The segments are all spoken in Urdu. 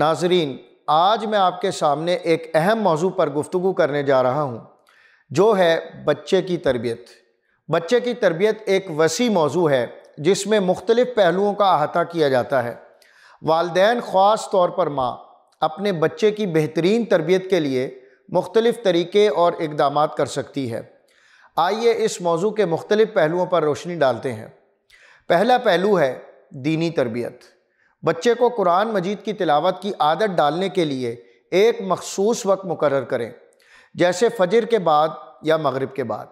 ناظرین آج میں آپ کے سامنے ایک اہم موضوع پر گفتگو کرنے جا رہا ہوں جو ہے بچے کی تربیت بچے کی تربیت ایک وسیع موضوع ہے جس میں مختلف پہلوؤں کا احاطہ کیا جاتا ہے والدین خاص طور پر ماں اپنے بچے کی بہترین تربیت کے لیے مختلف طریقے اور اقدامات کر سکتی ہے آئیے اس موضوع کے مختلف پہلوؤں پر روشنی ڈالتے ہیں پہلا پہلو ہے دینی تربیت بچے کو قرآن مجید کی تلاوت کی عادت ڈالنے کے لیے ایک مخصوص وقت مقرر کریں جیسے فجر کے بعد یا مغرب کے بعد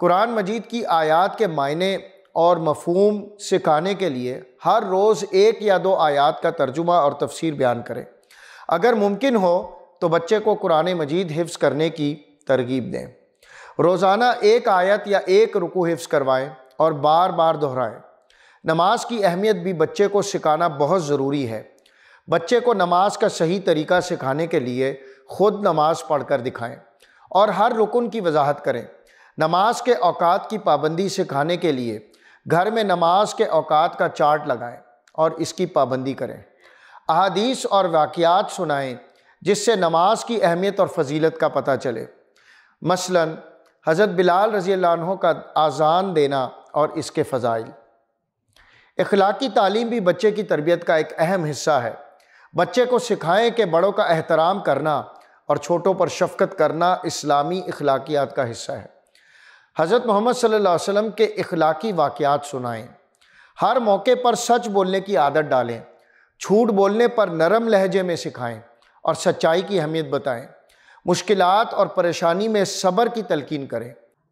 قرآن مجید کی آیات کے معنی اور مفہوم سکھانے کے لیے ہر روز ایک یا دو آیات کا ترجمہ اور تفسیر بیان کریں اگر ممکن ہو تو بچے کو قرآن مجید حفظ کرنے کی ترغیب دیں روزانہ ایک آیت یا ایک رکو حفظ کروائیں اور بار بار دہرائیں نماز کی اہمیت بھی بچے کو سکھانا بہت ضروری ہے بچے کو نماز کا صحیح طریقہ سکھانے کے لیے خود نماز پڑھ کر دکھائیں اور ہر رکن کی وضاحت کریں نماز کے اوقات کی پابندی سکھانے کے لیے گھر میں نماز کے اوقات کا چارٹ لگائیں اور اس کی پابندی کریں احادیث اور واقعات سنائیں جس سے نماز کی اہمیت اور فضیلت کا پتہ چلے مثلاً حضرت بلال رضی اللہ عنہ کا آزان دینا اور اس کے فضائل اخلاقی تعلیم بھی بچے کی تربیت کا ایک اہم حصہ ہے بچے کو سکھائیں کہ بڑوں کا احترام کرنا اور چھوٹوں پر شفقت کرنا اسلامی اخلاقیات کا حصہ ہے حضرت محمد صلی اللہ علیہ وسلم کے اخلاقی واقعات سنائیں ہر موقع پر سچ بولنے کی عادت ڈالیں چھوٹ بولنے پر نرم لہجے میں سکھائیں اور سچائی کی اہمیت بتائیں مشکلات اور پریشانی میں صبر کی تلقین کریں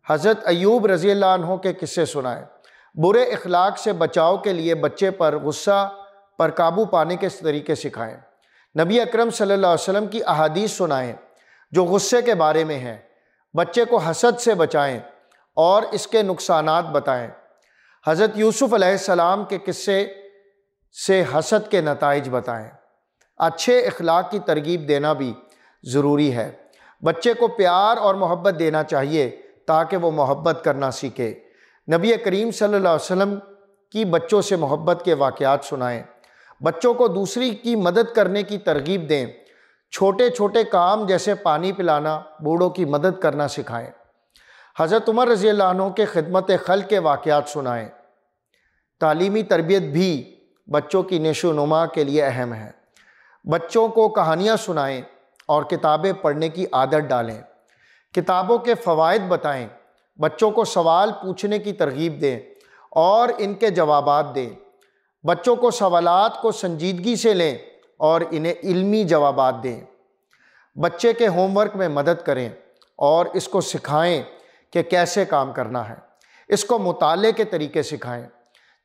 حضرت ایوب رضی اللہ عنہ کے قصے سنائیں برے اخلاق سے بچاؤ کے لیے بچے پر غصہ پر قابو پانے کے طریقے سکھائیں نبی اکرم صلی اللہ علیہ وسلم کی احادیث سنائیں جو غصے کے بارے میں ہیں بچے کو حسد سے بچائیں اور اس کے نقصانات بتائیں حضرت یوسف علیہ السلام کے قصے سے حسد کے نتائج بتائیں اچھے اخلاق کی ترغیب دینا بھی ضروری ہے بچے کو پیار اور محبت دینا چاہیے تاکہ وہ محبت کرنا سیکھے نبی کریم صلی اللہ علیہ وسلم کی بچوں سے محبت کے واقعات سنائیں بچوں کو دوسری کی مدد کرنے کی ترغیب دیں چھوٹے چھوٹے کام جیسے پانی پلانا بوڑھوں کی مدد کرنا سکھائیں حضرت عمر رضی اللہ عنہ کے خدمت خل کے واقعات سنائیں تعلیمی تربیت بھی بچوں کی نشو و نما کے لیے اہم ہے بچوں کو کہانیاں سنائیں اور کتابیں پڑھنے کی عادت ڈالیں کتابوں کے فوائد بتائیں بچوں کو سوال پوچھنے کی ترغیب دیں اور ان کے جوابات دیں بچوں کو سوالات کو سنجیدگی سے لیں اور انہیں علمی جوابات دیں بچے کے ہوم ورک میں مدد کریں اور اس کو سکھائیں کہ کیسے کام کرنا ہے اس کو مطالعے کے طریقے سکھائیں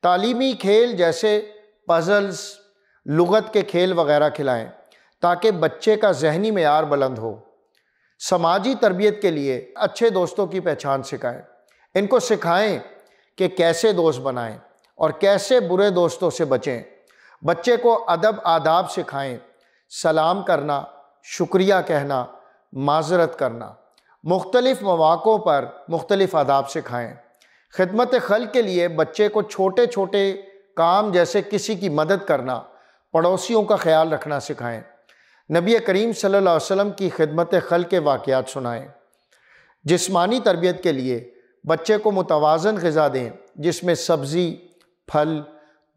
تعلیمی کھیل جیسے پزلز لغت کے کھیل وغیرہ کھلائیں تاکہ بچے کا ذہنی معیار بلند ہو سماجی تربیت کے لیے اچھے دوستوں کی پہچان سکھائیں ان کو سکھائیں کہ کیسے دوست بنائیں اور کیسے برے دوستوں سے بچیں بچے کو ادب آداب سکھائیں سلام کرنا شکریہ کہنا معذرت کرنا مختلف مواقع پر مختلف آداب سکھائیں خدمت خل کے لیے بچے کو چھوٹے چھوٹے کام جیسے کسی کی مدد کرنا پڑوسیوں کا خیال رکھنا سکھائیں نبی کریم صلی اللہ علیہ وسلم کی خدمت خل کے واقعات سنائیں جسمانی تربیت کے لیے بچے کو متوازن غذا دیں جس میں سبزی پھل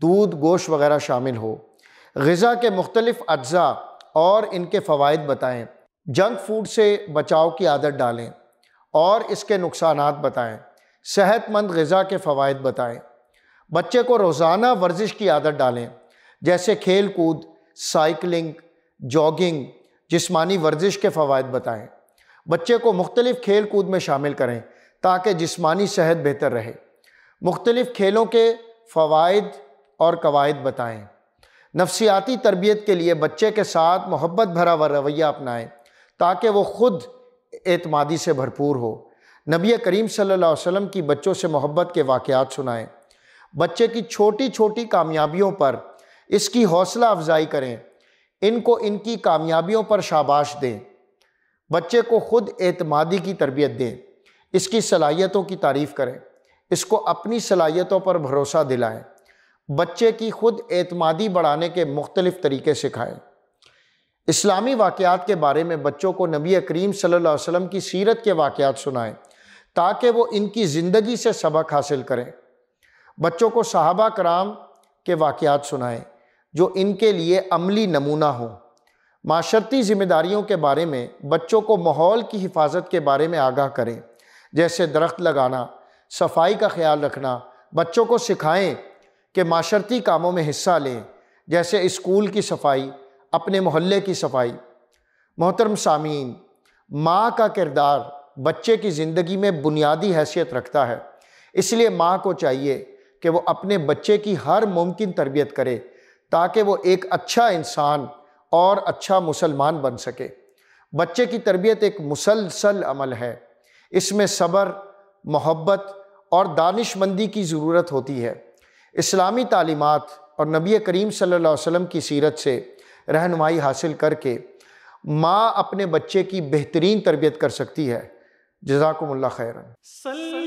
دودھ گوشت وغیرہ شامل ہو غذا کے مختلف اجزاء اور ان کے فوائد بتائیں جنک فوڈ سے بچاؤ کی عادت ڈالیں اور اس کے نقصانات بتائیں صحت مند غذا کے فوائد بتائیں بچے کو روزانہ ورزش کی عادت ڈالیں جیسے کھیل کود سائیکلنگ جاگنگ جسمانی ورزش کے فوائد بتائیں بچے کو مختلف کھیل کود میں شامل کریں تاکہ جسمانی صحت بہتر رہے مختلف کھیلوں کے فوائد اور قواعد بتائیں نفسیاتی تربیت کے لیے بچے کے ساتھ محبت بھرا ہوا رویہ اپنائیں تاکہ وہ خود اعتمادی سے بھرپور ہو نبی کریم صلی اللہ علیہ وسلم کی بچوں سے محبت کے واقعات سنائیں بچے کی چھوٹی چھوٹی کامیابیوں پر اس کی حوصلہ افزائی کریں ان کو ان کی کامیابیوں پر شاباش دیں بچے کو خود اعتمادی کی تربیت دیں اس کی صلاحیتوں کی تعریف کریں اس کو اپنی صلاحیتوں پر بھروسہ دلائیں بچے کی خود اعتمادی بڑھانے کے مختلف طریقے سکھائیں اسلامی واقعات کے بارے میں بچوں کو نبی کریم صلی اللہ علیہ وسلم کی سیرت کے واقعات سنائیں تاکہ وہ ان کی زندگی سے سبق حاصل کریں بچوں کو صحابہ کرام کے واقعات سنائیں جو ان کے لیے عملی نمونہ ہوں معاشرتی ذمہ داریوں کے بارے میں بچوں کو ماحول کی حفاظت کے بارے میں آگاہ کریں جیسے درخت لگانا صفائی کا خیال رکھنا بچوں کو سکھائیں کہ معاشرتی کاموں میں حصہ لیں جیسے اسکول کی صفائی اپنے محلے کی صفائی محترم سامعین ماں کا کردار بچے کی زندگی میں بنیادی حیثیت رکھتا ہے اس لیے ماں کو چاہیے کہ وہ اپنے بچے کی ہر ممکن تربیت کرے تاکہ وہ ایک اچھا انسان اور اچھا مسلمان بن سکے بچے کی تربیت ایک مسلسل عمل ہے اس میں صبر محبت اور دانش مندی کی ضرورت ہوتی ہے اسلامی تعلیمات اور نبی کریم صلی اللہ علیہ وسلم کی سیرت سے رہنمائی حاصل کر کے ماں اپنے بچے کی بہترین تربیت کر سکتی ہے جزاکم اللہ خیر